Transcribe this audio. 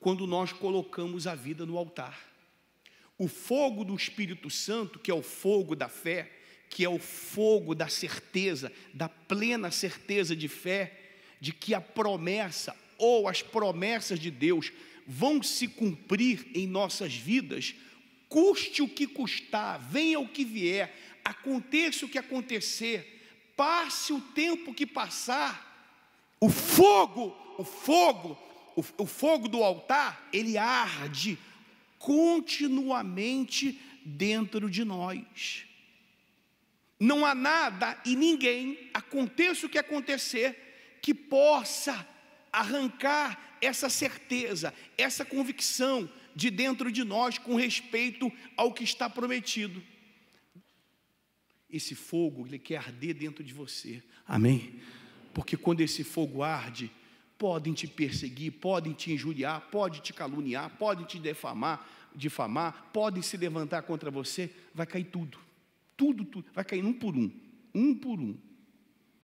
quando nós colocamos a vida no altar. O fogo do Espírito Santo, que é o fogo da fé, que é o fogo da certeza, da plena certeza de fé, de que a promessa ou as promessas de Deus vão se cumprir em nossas vidas, custe o que custar, venha o que vier, aconteça o que acontecer, passe o tempo que passar, o fogo, o fogo o, o fogo do altar, ele arde continuamente dentro de nós. Não há nada e ninguém, aconteça o que acontecer, que possa arrancar essa certeza, essa convicção de dentro de nós com respeito ao que está prometido. Esse fogo, ele quer arder dentro de você. Amém? Porque quando esse fogo arde, podem te perseguir, podem te injuriar, podem te caluniar, podem te defamar, difamar, podem se levantar contra você, vai cair tudo. Tudo, tudo, vai cair um por um, um por um,